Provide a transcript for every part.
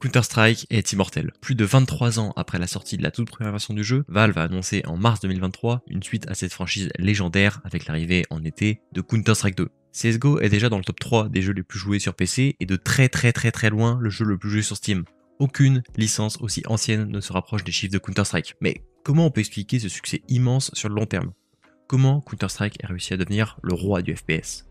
Counter-Strike est immortel. Plus de 23 ans après la sortie de la toute première version du jeu, Valve a annoncé en mars 2023 une suite à cette franchise légendaire avec l'arrivée en été de Counter-Strike 2. CSGO est déjà dans le top 3 des jeux les plus joués sur PC et de très très très très loin le jeu le plus joué sur Steam. Aucune licence aussi ancienne ne se rapproche des chiffres de Counter-Strike. Mais comment on peut expliquer ce succès immense sur le long terme Comment Counter-Strike a réussi à devenir le roi du FPS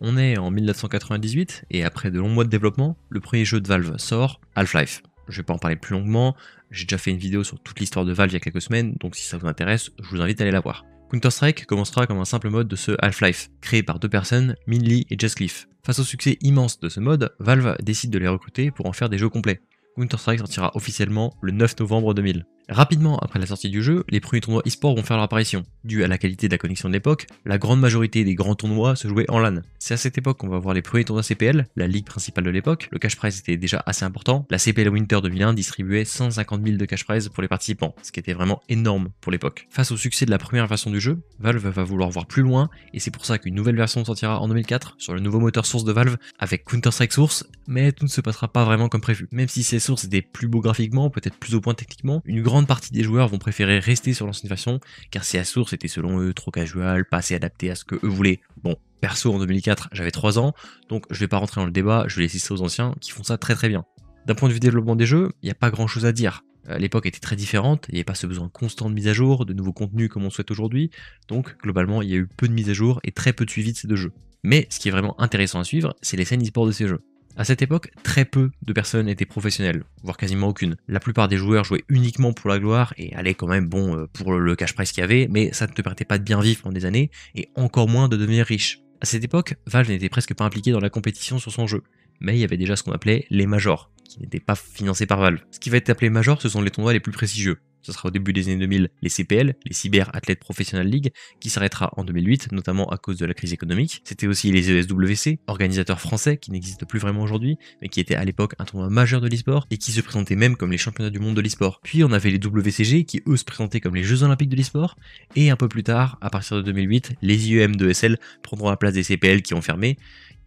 On est en 1998 et après de longs mois de développement, le premier jeu de Valve sort, Half-Life. Je vais pas en parler plus longuement, j'ai déjà fait une vidéo sur toute l'histoire de Valve il y a quelques semaines, donc si ça vous intéresse, je vous invite à aller la voir. Counter-Strike commencera comme un simple mode de ce Half-Life, créé par deux personnes, Min Lee et Jess Cliff. Face au succès immense de ce mode, Valve décide de les recruter pour en faire des jeux complets. Counter-Strike sortira officiellement le 9 novembre 2000. Rapidement après la sortie du jeu, les premiers tournois e-sport vont faire leur apparition. Dû à la qualité de la connexion de l'époque, la grande majorité des grands tournois se jouaient en LAN. C'est à cette époque qu'on va voir les premiers tournois CPL, la ligue principale de l'époque. Le cash prize était déjà assez important. La CPL Winter 2001 distribuait 150 000 de cash prize pour les participants, ce qui était vraiment énorme pour l'époque. Face au succès de la première version du jeu, Valve va vouloir voir plus loin et c'est pour ça qu'une nouvelle version sortira en 2004 sur le nouveau moteur source de Valve avec Counter-Strike Source, mais tout ne se passera pas vraiment comme prévu. Même si ces sources étaient plus beaux graphiquement, peut-être plus au point techniquement, une grande grande partie des joueurs vont préférer rester sur l'ancienne version, car à source était selon eux trop casual, pas assez adapté à ce que eux voulaient. Bon, perso en 2004, j'avais 3 ans, donc je vais pas rentrer dans le débat, je vais laisser ça aux anciens qui font ça très très bien. D'un point de vue développement des jeux, il n'y a pas grand chose à dire. Euh, l'époque était très différente, il n'y avait pas ce besoin constant de mise à jour, de nouveaux contenus comme on souhaite aujourd'hui, donc globalement il y a eu peu de mise à jour et très peu de suivi de ces deux jeux. Mais ce qui est vraiment intéressant à suivre, c'est les scènes e-sport de ces jeux. À cette époque, très peu de personnes étaient professionnelles, voire quasiment aucune. La plupart des joueurs jouaient uniquement pour la gloire et allaient quand même bon euh, pour le cash prize qu'il y avait, mais ça ne te permettait pas de bien vivre pendant des années et encore moins de devenir riche. À cette époque, Valve n'était presque pas impliqué dans la compétition sur son jeu, mais il y avait déjà ce qu'on appelait les majors, qui n'étaient pas financés par Valve. Ce qui va être appelé major, ce sont les tournois les plus prestigieux, ce sera au début des années 2000, les CPL, les Cyber Athletes Professional League, qui s'arrêtera en 2008, notamment à cause de la crise économique. C'était aussi les ESWC, organisateurs français qui n'existent plus vraiment aujourd'hui, mais qui étaient à l'époque un tournoi majeur de l'e-sport et qui se présentaient même comme les championnats du monde de l'esport. Puis on avait les WCG qui eux se présentaient comme les Jeux Olympiques de l'e-sport, et un peu plus tard, à partir de 2008, les IEM de SL prendront la place des CPL qui ont fermé,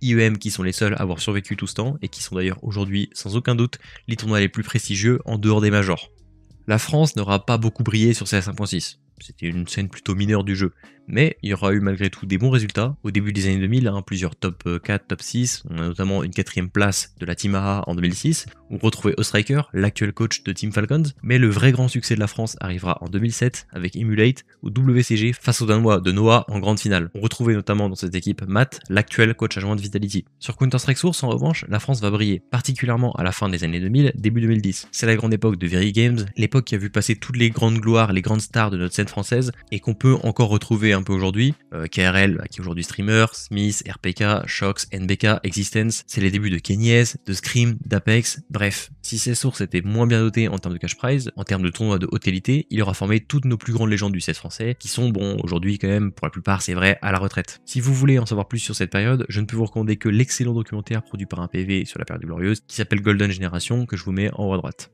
IEM qui sont les seuls à avoir survécu tout ce temps et qui sont d'ailleurs aujourd'hui sans aucun doute les tournois les plus prestigieux en dehors des majors la France n'aura pas beaucoup brillé sur CS 5.6, C'était une scène plutôt mineure du jeu, mais il y aura eu malgré tout des bons résultats au début des années 2000, hein, plusieurs top 4, euh, top 6, on a notamment une quatrième place de la Team en 2006, on retrouvait Ostriker, l'actuel coach de Team Falcons, mais le vrai grand succès de la France arrivera en 2007 avec Emulate au WCG face aux Danois de Noah en grande finale. On retrouvait notamment dans cette équipe Matt, l'actuel coach adjoint de Vitality. Sur Counter-Strike Source, en revanche, la France va briller, particulièrement à la fin des années 2000, début 2010. C'est la grande époque de Very Games, l'époque qui a vu passer toutes les grandes gloires, les grandes stars de notre scène française, et qu'on peut encore retrouver hein peu aujourd'hui. Euh, KRL, qui est aujourd'hui streamer, Smith, RPK, Shox, NBK, Existence, c'est les débuts de Kenyes, de Scream, d'Apex, bref. Si ces sources étaient moins bien dotées en termes de cash prize, en termes de tournoi de haute qualité, il aura formé toutes nos plus grandes légendes du CS français, qui sont, bon, aujourd'hui quand même, pour la plupart, c'est vrai, à la retraite. Si vous voulez en savoir plus sur cette période, je ne peux vous recommander que l'excellent documentaire produit par un PV sur la période glorieuse, qui s'appelle Golden Generation, que je vous mets en haut à droite.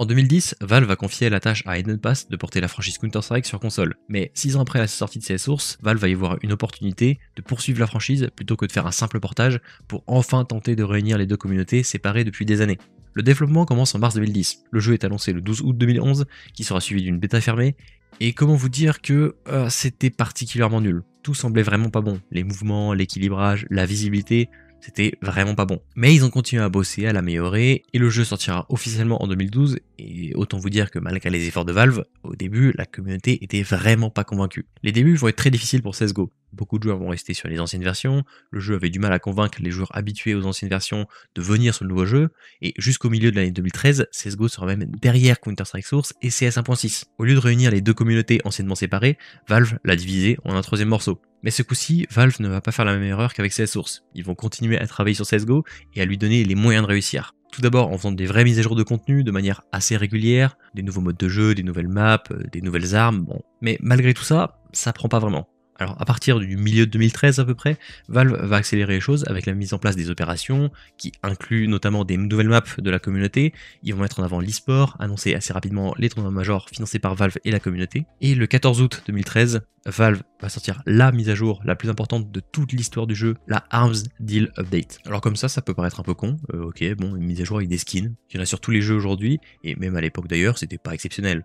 En 2010, Valve a confié la tâche à Eden Pass de porter la franchise Counter-Strike sur console, mais 6 ans après la sortie de ses sources, Valve va y voir une opportunité de poursuivre la franchise plutôt que de faire un simple portage pour enfin tenter de réunir les deux communautés séparées depuis des années. Le développement commence en mars 2010, le jeu est annoncé le 12 août 2011, qui sera suivi d'une bêta fermée, et comment vous dire que euh, c'était particulièrement nul. Tout semblait vraiment pas bon, les mouvements, l'équilibrage, la visibilité, c'était vraiment pas bon. Mais ils ont continué à bosser, à l'améliorer, et le jeu sortira officiellement en 2012, et autant vous dire que malgré les efforts de Valve, au début, la communauté était vraiment pas convaincue. Les débuts vont être très difficiles pour CSGO. Beaucoup de joueurs vont rester sur les anciennes versions. Le jeu avait du mal à convaincre les joueurs habitués aux anciennes versions de venir sur le nouveau jeu. Et jusqu'au milieu de l'année 2013, CSGO sera même derrière Counter-Strike Source et CS 1.6. Au lieu de réunir les deux communautés anciennement séparées, Valve l'a divisé en un troisième morceau. Mais ce coup-ci, Valve ne va pas faire la même erreur qu'avec CS Source. Ils vont continuer à travailler sur CSGO et à lui donner les moyens de réussir. Tout d'abord en faisant des vraies mises à jour de contenu de manière assez régulière, des nouveaux modes de jeu, des nouvelles maps, euh, des nouvelles armes, bon. Mais malgré tout ça, ça prend pas vraiment alors à partir du milieu de 2013 à peu près, Valve va accélérer les choses avec la mise en place des opérations qui incluent notamment des nouvelles maps de la communauté. Ils vont mettre en avant l'e-sport, annoncer assez rapidement les tournois majeurs financés par Valve et la communauté. Et le 14 août 2013, Valve va sortir la mise à jour la plus importante de toute l'histoire du jeu, la Arms Deal Update. Alors comme ça, ça peut paraître un peu con. Euh, ok, bon, une mise à jour avec des skins. Il y en a sur tous les jeux aujourd'hui, et même à l'époque d'ailleurs, c'était pas exceptionnel.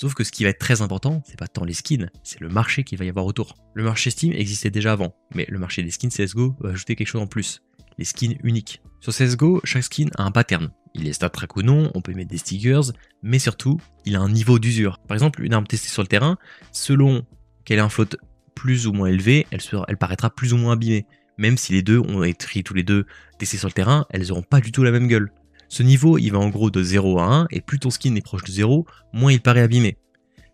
Sauf que ce qui va être très important, c'est pas tant les skins, c'est le marché qu'il va y avoir autour. Le marché Steam existait déjà avant, mais le marché des skins CSGO va ajouter quelque chose en plus, les skins uniques. Sur CSGO, chaque skin a un pattern. Il est stat track ou non, on peut mettre des stickers, mais surtout, il a un niveau d'usure. Par exemple, une arme testée sur le terrain, selon qu'elle ait un flotte plus ou moins élevé, elle, sera, elle paraîtra plus ou moins abîmée. Même si les deux ont été tous les deux testés sur le terrain, elles n'auront pas du tout la même gueule. Ce niveau, il va en gros de 0 à 1, et plus ton skin est proche de 0, moins il paraît abîmé.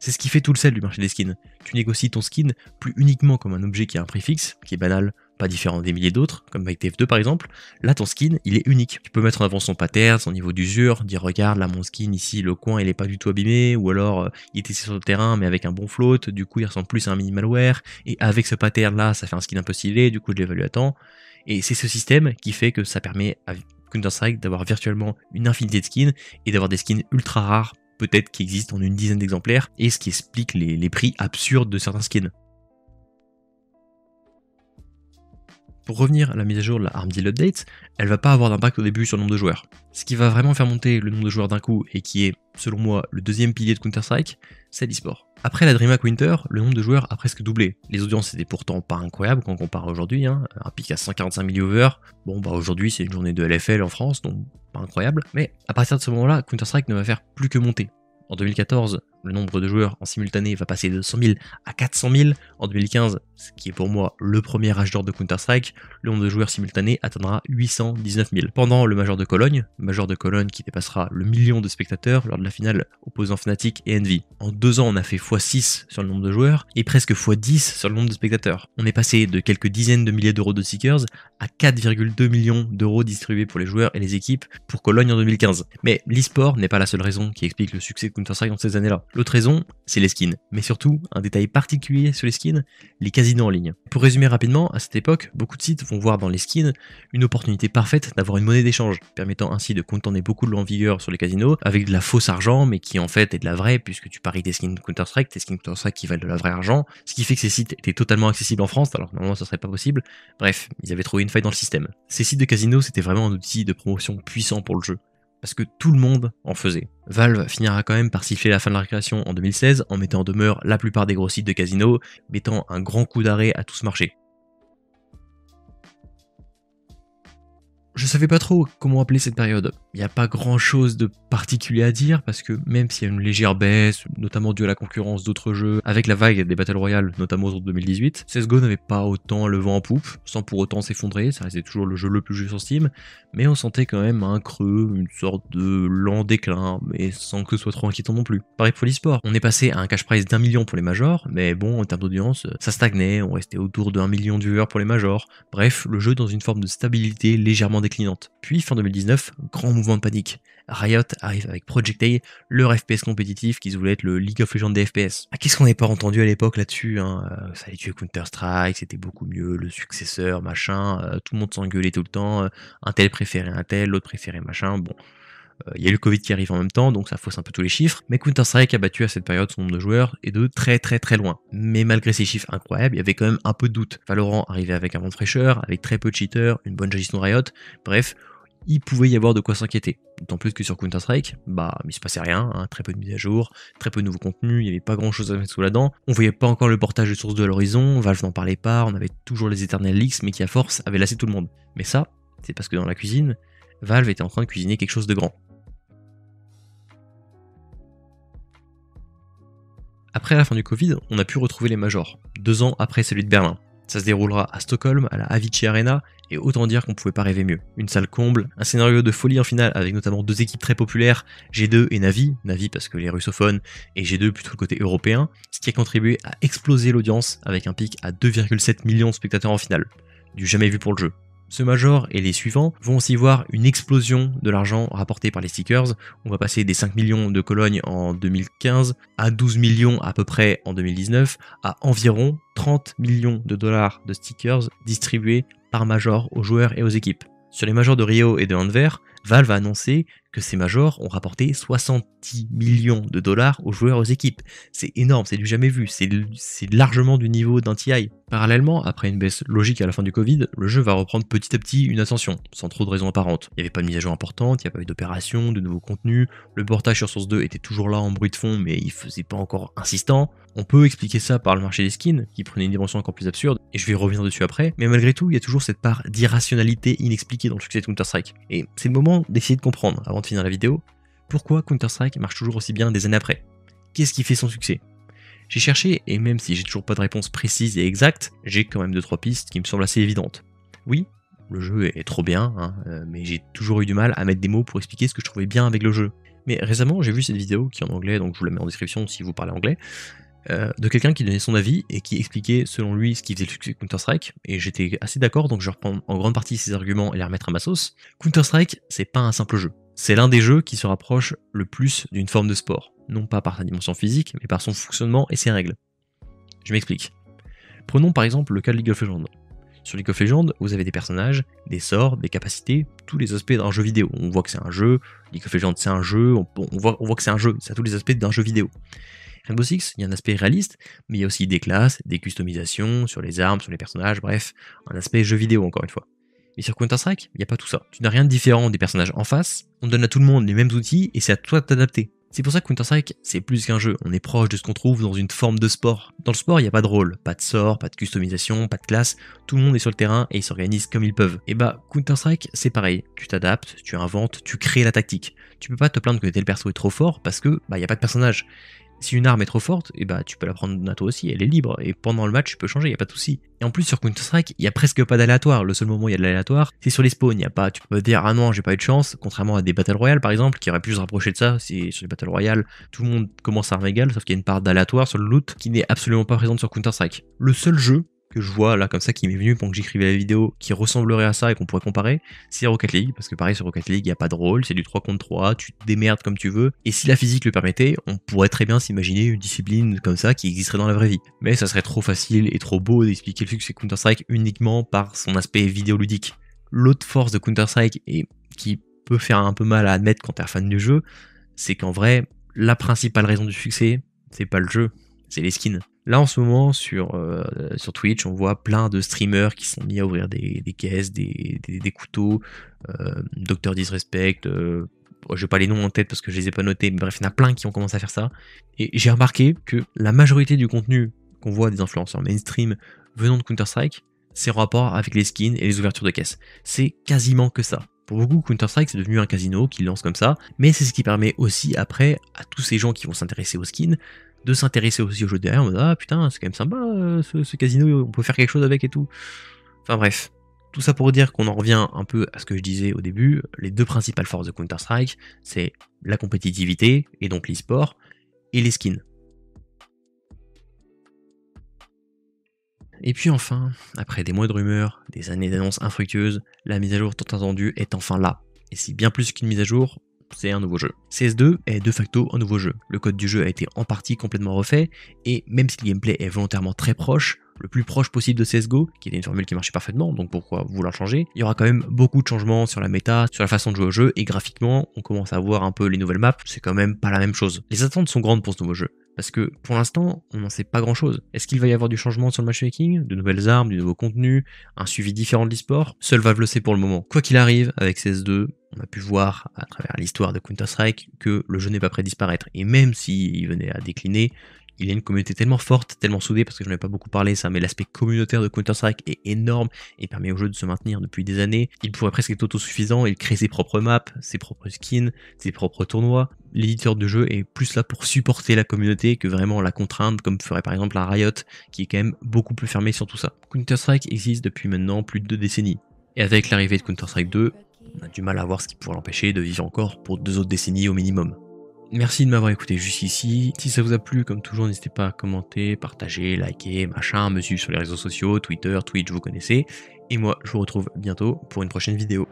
C'est ce qui fait tout le sel du marché des skins. Tu négocies ton skin plus uniquement comme un objet qui a un prix fixe, qui est banal, pas différent des milliers d'autres, comme avec TF2 par exemple. Là, ton skin, il est unique. Tu peux mettre en avant son pattern, son niveau d'usure, dire regarde là mon skin ici, le coin il est pas du tout abîmé, ou alors euh, il était sur le terrain mais avec un bon float, du coup il ressemble plus à un minimal wear, et avec ce pattern là, ça fait un skin un peu stylé, du coup je l'évalue à temps. Et c'est ce système qui fait que ça permet à d'avoir virtuellement une infinité de skins et d'avoir des skins ultra rares peut-être qui existent en une dizaine d'exemplaires et ce qui explique les prix absurdes de certains skins. pour revenir à la mise à jour de la Arm Deal Update, elle va pas avoir d'impact au début sur le nombre de joueurs. Ce qui va vraiment faire monter le nombre de joueurs d'un coup et qui est, selon moi, le deuxième pilier de Counter-Strike, c'est le Après la DreamHack Winter, le nombre de joueurs a presque doublé. Les audiences étaient pourtant pas incroyables quand on compare aujourd'hui, hein. un pic à 145 000 over. Bon bah aujourd'hui c'est une journée de LFL en France, donc pas incroyable. Mais à partir de ce moment-là, Counter-Strike ne va faire plus que monter. En 2014, le nombre de joueurs en simultané va passer de 100 000 à 400 000 en 2015, ce qui est pour moi le premier âge d'or de Counter-Strike, le nombre de joueurs simultanés atteindra 819 000. Pendant le Major de Cologne, Major de Cologne qui dépassera le million de spectateurs lors de la finale opposant Fnatic et Envy. En deux ans, on a fait x6 sur le nombre de joueurs et presque x10 sur le nombre de spectateurs. On est passé de quelques dizaines de milliers d'euros de Seekers à 4,2 millions d'euros distribués pour les joueurs et les équipes pour Cologne en 2015. Mais l'esport n'est pas la seule raison qui explique le succès de Counter-Strike dans ces années-là. L'autre raison, c'est les skins, mais surtout un détail particulier sur les skins, les casinos en ligne. Pour résumer rapidement, à cette époque, beaucoup de sites vont voir dans les skins une opportunité parfaite d'avoir une monnaie d'échange, permettant ainsi de contourner beaucoup de l'envigueur vigueur sur les casinos avec de la fausse argent, mais qui en fait est de la vraie puisque tu paries des skins Counter-Strike, tes skins Counter-Strike qui valent de la vraie argent, ce qui fait que ces sites étaient totalement accessibles en France, alors normalement ça serait pas possible. Bref, ils avaient trouvé une faille dans le système. Ces sites de casinos, c'était vraiment un outil de promotion puissant pour le jeu parce que tout le monde en faisait. Valve finira quand même par siffler la fin de la récréation en 2016 en mettant en demeure la plupart des gros sites de casinos, mettant un grand coup d'arrêt à tout ce marché. Je savais pas trop comment appeler cette période il n'y a pas grand chose de particulier à dire parce que même s'il y a une légère baisse, notamment due à la concurrence d'autres jeux, avec la vague des Battle Royale, notamment autour de 2018, CSGO n'avait pas autant le vent en poupe, sans pour autant s'effondrer, ça restait toujours le jeu le plus joué sur Steam, mais on sentait quand même un creux, une sorte de lent déclin, mais sans que ce soit trop inquiétant non plus. Pareil pour l'eSport, on est passé à un cash prize d'un million pour les majors, mais bon, en termes d'audience, ça stagnait, on restait autour de un million de viewers pour les majors, bref, le jeu dans une forme de stabilité légèrement déclinante. Puis fin 2019, grand mouvement de panique. Riot arrive avec Project A, leur FPS compétitif qu'ils voulaient être le League of Legends des FPS. Ah, qu'est-ce qu'on n'est pas entendu à l'époque là-dessus hein, euh, Ça allait tuer Counter-Strike, c'était beaucoup mieux, le successeur, machin, euh, tout le monde s'engueulait tout le temps, euh, un tel préféré un tel, l'autre préféré machin, bon. Il y a eu le Covid qui arrive en même temps, donc ça fausse un peu tous les chiffres. Mais Counter-Strike a battu à cette période son nombre de joueurs et de très très très loin. Mais malgré ces chiffres incroyables, il y avait quand même un peu de doute. Valorant arrivait avec un vent fraîcheur, avec très peu de cheaters, une bonne gestion Riot, bref, il pouvait y avoir de quoi s'inquiéter. D'autant plus que sur Counter-Strike, bah, il se passait rien, hein, très peu de mises à jour, très peu de nouveaux contenus, il n'y avait pas grand chose à mettre sous la dent. On voyait pas encore le portage de sources de l'horizon, Valve n'en parlait pas, on avait toujours les éternels Leaks, mais qui à force avaient lassé tout le monde. Mais ça, c'est parce que dans la cuisine, Valve était en train de cuisiner quelque chose de grand. Après la fin du Covid, on a pu retrouver les majors, deux ans après celui de Berlin, ça se déroulera à Stockholm, à la Avicii Arena, et autant dire qu'on pouvait pas rêver mieux. Une salle comble, un scénario de folie en finale avec notamment deux équipes très populaires, G2 et Navi, Navi parce que les russophones, et G2 plutôt le côté européen, ce qui a contribué à exploser l'audience avec un pic à 2,7 millions de spectateurs en finale. Du jamais vu pour le jeu. Ce major et les suivants vont aussi voir une explosion de l'argent rapporté par les stickers. On va passer des 5 millions de Cologne en 2015 à 12 millions à peu près en 2019, à environ 30 millions de dollars de stickers distribués par major aux joueurs et aux équipes. Sur les majors de Rio et de Anvers, Valve a annoncé que ses majors ont rapporté 70 millions de dollars aux joueurs aux équipes. C'est énorme, c'est du jamais vu, c'est largement du niveau d'un TI. Parallèlement, après une baisse logique à la fin du Covid, le jeu va reprendre petit à petit une ascension, sans trop de raisons apparentes. Il n'y avait pas de mise à jour importante, il n'y a pas eu d'opération, de nouveaux contenus, le portage sur Source 2 était toujours là en bruit de fond mais il faisait pas encore insistant. On peut expliquer ça par le marché des skins, qui prenait une dimension encore plus absurde, et je vais revenir dessus après, mais malgré tout, il y a toujours cette part d'irrationalité inexpliquée dans le succès de Counter-Strike. Et c'est le d'essayer de comprendre, avant de finir la vidéo, pourquoi Counter-Strike marche toujours aussi bien des années après. Qu'est-ce qui fait son succès J'ai cherché, et même si j'ai toujours pas de réponse précise et exacte, j'ai quand même 2 trois pistes qui me semblent assez évidentes. Oui, le jeu est trop bien, hein, euh, mais j'ai toujours eu du mal à mettre des mots pour expliquer ce que je trouvais bien avec le jeu. Mais récemment, j'ai vu cette vidéo qui est en anglais, donc je vous la mets en description si vous parlez anglais, euh, de quelqu'un qui donnait son avis et qui expliquait selon lui ce qui faisait le succès de Counter-Strike, et j'étais assez d'accord, donc je reprends en grande partie ses arguments et les remettre à ma sauce. Counter-Strike, c'est pas un simple jeu. C'est l'un des jeux qui se rapproche le plus d'une forme de sport, non pas par sa dimension physique, mais par son fonctionnement et ses règles. Je m'explique. Prenons par exemple le cas de League of Legends. Sur League of Legends, vous avez des personnages, des sorts, des capacités, tous les aspects d'un jeu vidéo. On voit que c'est un jeu, League of Legends c'est un jeu, on, voit, que c'est un jeu, c'est à tous les aspects d'un jeu vidéo. Rainbow Six, il y a un aspect réaliste, mais il y a aussi des classes, des customisations sur les armes, sur les personnages, bref, un aspect jeu vidéo encore une fois. Mais sur Counter-Strike, il n'y a pas tout ça. Tu n'as rien de différent des personnages en face, on donne à tout le monde les mêmes outils et c'est à toi de t'adapter. C'est pour ça que Counter-Strike, c'est plus qu'un jeu, on est proche de ce qu'on trouve dans une forme de sport. Dans le sport, il n'y a pas de rôle, pas de sort, pas de customisation, pas de classe, tout le monde est sur le terrain et ils s'organisent comme ils peuvent. Et bah, Counter-Strike, c'est pareil, tu t'adaptes, tu inventes, tu crées la tactique. Tu peux pas te plaindre que tel perso est trop fort parce que, bah, il n'y a pas de personnage. Si une arme est trop forte, et eh bah, ben, tu peux la prendre à toi aussi, elle est libre, et pendant le match, tu peux changer, y a pas de souci. Et en plus, sur Counter-Strike, il y a presque pas d'aléatoire. Le seul moment où il y a de l'aléatoire, c'est sur les spawns. Y a pas, tu peux dire, ah non, j'ai pas eu de chance, contrairement à des Battle Royale par exemple, qui auraient pu se rapprocher de ça. Si sur les Battle Royale, tout le monde commence à armer égal, sauf qu'il y a une part d'aléatoire sur le loot qui n'est absolument pas présente sur Counter-Strike. Le seul jeu que je vois là comme ça qui m'est venu pendant que j'écrivais la vidéo qui ressemblerait à ça et qu'on pourrait comparer, c'est Rocket League, parce que pareil sur Rocket League, il n'y a pas de rôle, c'est du 3 contre 3, tu te démerdes comme tu veux, et si la physique le permettait, on pourrait très bien s'imaginer une discipline comme ça qui existerait dans la vraie vie. Mais ça serait trop facile et trop beau d'expliquer le succès Counter-Strike uniquement par son aspect vidéoludique. L'autre force de Counter-Strike, et qui peut faire un peu mal à admettre quand t'es fan du jeu, c'est qu'en vrai, la principale raison du succès, c'est pas le jeu, c'est les skins. Là en ce moment sur, euh, sur Twitch, on voit plein de streamers qui sont mis à ouvrir des, caisses, des, couteaux, euh, Docteur Disrespect, euh, oh, je n'ai pas les noms en tête parce que je les ai pas notés, mais bref, il y en a plein qui ont commencé à faire ça. Et j'ai remarqué que la majorité du contenu qu'on voit des influenceurs mainstream venant de Counter-Strike, c'est en rapport avec les skins et les ouvertures de caisses. C'est quasiment que ça. Pour beaucoup, Counter-Strike, c'est devenu un casino qui lance comme ça, mais c'est ce qui permet aussi après à tous ces gens qui vont s'intéresser aux skins de s'intéresser aussi au jeu derrière, on dit ah putain, c'est quand même sympa euh, ce, casino, on peut faire quelque chose avec et tout. Enfin bref, tout ça pour dire qu'on en revient un peu à ce que je disais au début, les deux principales forces de Counter-Strike, c'est la compétitivité, et donc l'e-sport, et les skins. Et puis enfin, après des mois de rumeurs, des années d'annonces infructueuses, la mise à jour tant attendue est enfin là. Et c'est bien plus qu'une mise à jour, c'est un nouveau jeu. CS2 est de facto un nouveau jeu. Le code du jeu a été en partie complètement refait, et même si le gameplay est volontairement très proche, le plus proche possible de CSGO, qui était une formule qui marchait parfaitement, donc pourquoi vouloir changer Il y aura quand même beaucoup de changements sur la méta, sur la façon de jouer au jeu, et graphiquement, on commence à voir un peu les nouvelles maps, c'est quand même pas la même chose. Les attentes sont grandes pour ce nouveau jeu. Parce que pour l'instant, on n'en sait pas grand chose. Est-ce qu'il va y avoir du changement sur le matchmaking, de nouvelles armes, du nouveau contenu, un suivi différent de l'esport Seul Valve le sait pour le moment. Quoi qu'il arrive, avec CS2, on a pu voir à travers l'histoire de Counter-Strike que le jeu n'est pas prêt à disparaître. Et même s'il venait à décliner, il y a une communauté tellement forte, tellement soudée, parce que je n'en ai pas beaucoup parlé ça, mais l'aspect communautaire de Counter-Strike est énorme et permet au jeu de se maintenir depuis des années. Il pourrait presque être autosuffisant, il crée ses propres maps, ses propres skins, ses propres tournois. L'éditeur de jeu est plus là pour supporter la communauté que vraiment la contraindre, comme ferait par exemple la Riot, qui est quand même beaucoup plus fermée sur tout ça. Counter-Strike existe depuis maintenant plus de deux décennies. Et avec l'arrivée de Counter-Strike 2, on a du mal à voir ce qui pourrait l'empêcher de vivre encore pour deux autres décennies au minimum. Merci de m'avoir écouté jusqu'ici. Si ça vous a plu, comme toujours, n'hésitez pas à commenter, partager, liker, machin, me suivre sur les réseaux sociaux, Twitter, Twitch, vous connaissez. Et moi, je vous retrouve bientôt pour une prochaine vidéo.